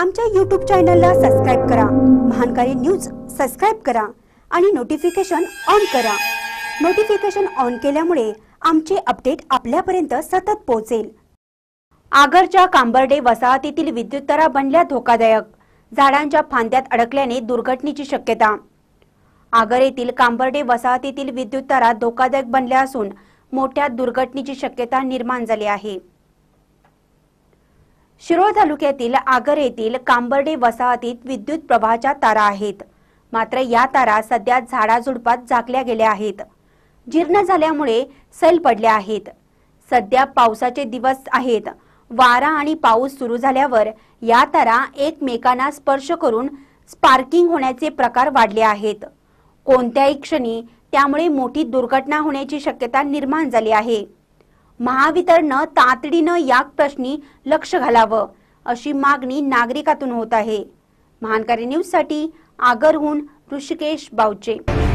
आमच्या यूट्यूब चॅनलला सबस्क्राईब करा महानकारी न्यूज सबस्क्राईब करा आणि नोटिफिकेशन ऑन करा नोटिफिकेशन ऑन केल्यामुळे आमचे अपडेट आपल्यापर्यंत सतत पोहोचेल आगरच्या कांबर्डे वसाहतीतील विद्युत तारा बनल्या धोकादायक झाडांच्या फांद्यात अडकल्याने दुर्घटनेची शक्यता आगर येथील कांबर्डे वसाहतीतील विद्युत तारा धोकादायक बनल्या असून मोठ्या दुर्घटनेची शक्यता निर्माण झाली आहे शिरोळ तालुक्यातील आगर येथील कांबर्डे वसाहतीत विद्युत प्रवाहाच्या तारा आहेत मात्र या तारा सध्या झाडाझुडपात झाकल्या गेल्या आहेत जीर्ण झाल्यामुळे सैल पडल्या आहेत सध्या पावसाचे दिवस आहेत वारा आणि पाऊस सुरू झाल्यावर या तारा एकमेकांना स्पर्श करून स्पार्किंग होण्याचे प्रकार वाढले आहेत कोणत्याही क्षणी त्यामुळे मोठी दुर्घटना होण्याची शक्यता निर्माण झाली आहे महावितरण तातडीनं या प्रश्नी लक्ष घालावं अशी मागणी नागरिकातून होत आहे महानकारी न्यूजसाठी आगरहून ऋषिकेश बावचे